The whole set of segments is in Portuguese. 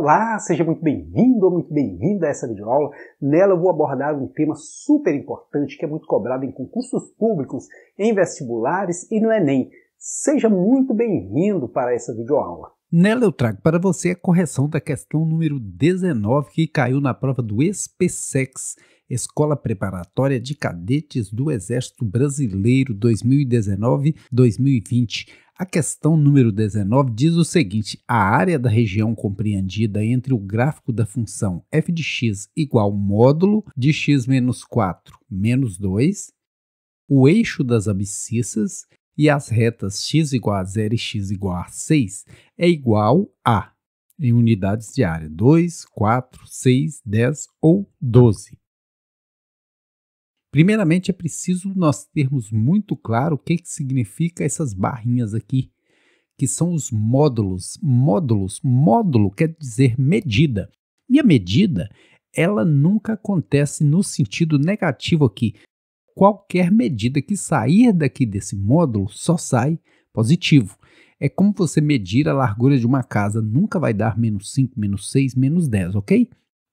Olá, seja muito bem-vindo ou muito bem-vinda a essa videoaula. Nela eu vou abordar um tema super importante que é muito cobrado em concursos públicos, em vestibulares e no Enem. Seja muito bem-vindo para essa videoaula. Nela eu trago para você a correção da questão número 19 que caiu na prova do SPSEX Escola Preparatória de Cadetes do Exército Brasileiro 2019-2020. A questão número 19 diz o seguinte: a área da região compreendida entre o gráfico da função f de x igual módulo de x menos 4 menos 2, o eixo das abscissas e as retas x igual a 0 e x igual a 6 é igual a, em unidades de área, 2, 4, 6, 10 ou 12. Primeiramente, é preciso nós termos muito claro o que, que significa essas barrinhas aqui, que são os módulos. Módulos, módulo quer dizer medida. E a medida, ela nunca acontece no sentido negativo aqui. Qualquer medida que sair daqui desse módulo só sai positivo. É como você medir a largura de uma casa, nunca vai dar menos 5, menos 6, menos 10, ok?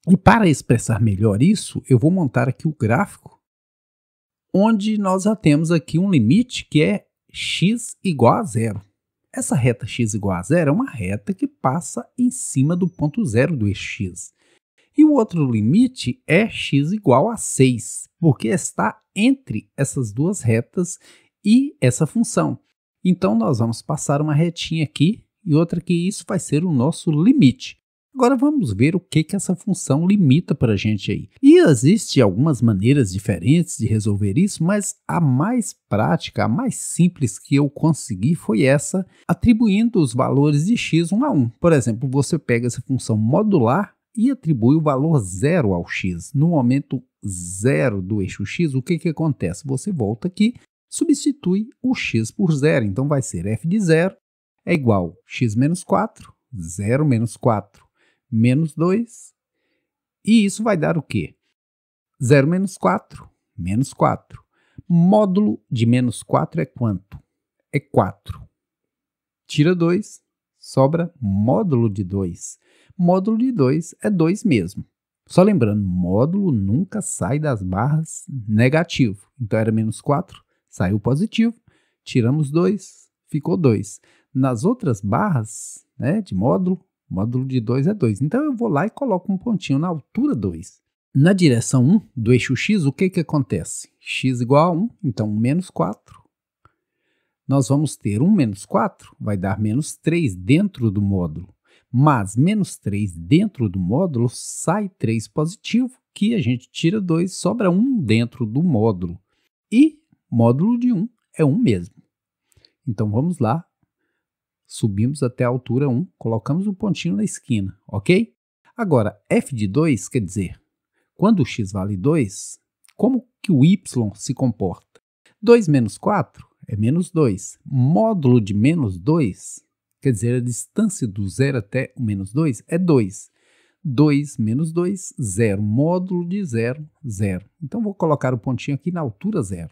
E para expressar melhor isso, eu vou montar aqui o gráfico onde nós já temos aqui um limite que é x igual a zero. Essa reta x igual a zero é uma reta que passa em cima do ponto zero do eixo x. E o outro limite é x igual a 6, porque está entre essas duas retas e essa função. Então, nós vamos passar uma retinha aqui e outra que isso vai ser o nosso limite. Agora vamos ver o que, que essa função limita para a gente aí. E existem algumas maneiras diferentes de resolver isso, mas a mais prática, a mais simples que eu consegui foi essa, atribuindo os valores de x um a um. Por exemplo, você pega essa função modular e atribui o valor zero ao x. No momento zero do eixo x, o que, que acontece? Você volta aqui, substitui o x por zero. Então, vai ser f de zero é igual a x menos 4, 0 menos 4 menos 2. E isso vai dar o quê? 0 menos 4, menos 4. Módulo de menos 4 é quanto? É 4. Tira 2, sobra módulo de 2. Módulo de 2 é 2 mesmo. Só lembrando, módulo nunca sai das barras negativo. Então era menos 4, saiu positivo. Tiramos 2, ficou 2. Nas outras barras né, de módulo, módulo de 2 é 2. Então eu vou lá e coloco um pontinho na altura 2. Na direção 1 do eixo x, o que, que acontece? x igual a 1, então menos 4. Nós vamos ter 1 menos 4, vai dar menos 3 dentro do módulo. Mas menos 3 dentro do módulo sai 3 positivo, que a gente tira 2, sobra 1 dentro do módulo. E módulo de 1 é 1 mesmo. Então vamos lá, subimos até a altura 1, colocamos um pontinho na esquina, ok? Agora, f de 2 quer dizer, quando x vale 2, como que o y se comporta? 2 menos 4 é menos 2. Módulo de menos 2, quer dizer, a distância do zero até o menos 2 é 2. 2 menos 2, 0. Módulo de 0, 0. Então, vou colocar o pontinho aqui na altura 0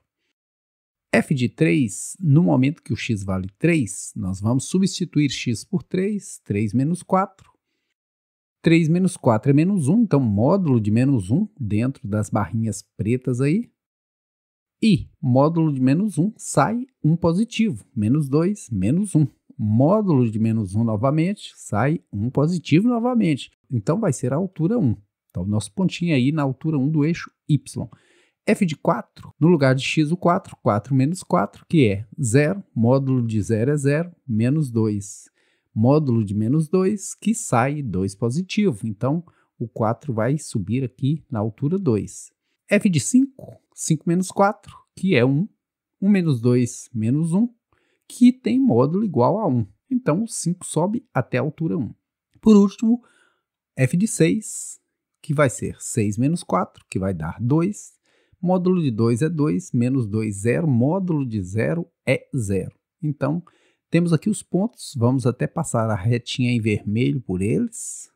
f de 3, no momento que o x vale 3, nós vamos substituir x por 3, 3 menos 4. 3 menos 4 é menos 1, então módulo de menos 1 dentro das barrinhas pretas aí. E módulo de menos 1 sai 1 positivo, menos 2, menos 1. Módulo de menos 1 novamente, sai 1 positivo novamente. Então, vai ser a altura 1. Então, nosso pontinho aí na altura 1 do eixo y f de 4, no lugar de x, o 4, 4 menos 4, que é 0, módulo de 0 é 0, menos 2. Módulo de menos 2, que sai 2 positivo, então o 4 vai subir aqui na altura 2. f de 5, 5 menos 4, que é 1, 1 menos 2, menos 1, que tem módulo igual a 1. Então, o 5 sobe até a altura 1. Por último, f de 6, que vai ser 6 menos 4, que vai dar 2, Módulo de 2 é 2, menos 2, é 0. Módulo de 0 é 0. Então, temos aqui os pontos. Vamos até passar a retinha em vermelho por eles.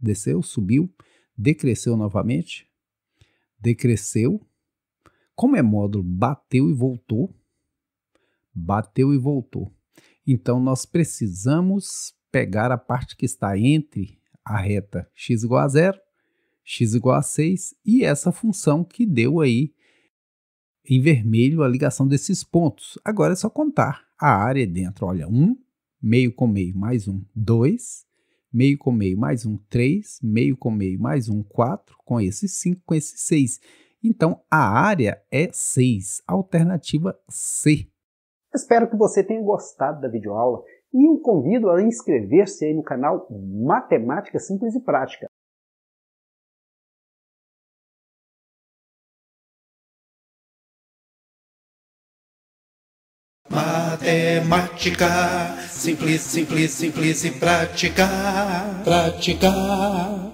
Desceu, subiu, decresceu novamente. Decresceu. Como é módulo, bateu e voltou. Bateu e voltou. Então, nós precisamos pegar a parte que está entre a reta x igual a zero x igual a 6, e essa função que deu aí em vermelho a ligação desses pontos. Agora é só contar a área é dentro. Olha, 1, meio com meio mais 1, 2, meio com meio mais 1, 3, meio com meio mais 1, 4, com esse 5, com esse 6. Então, a área é 6, alternativa C. Espero que você tenha gostado da videoaula e o convido a inscrever-se aí no canal Matemática Simples e Prática. matemática, simples, simples, simples e prática, prática.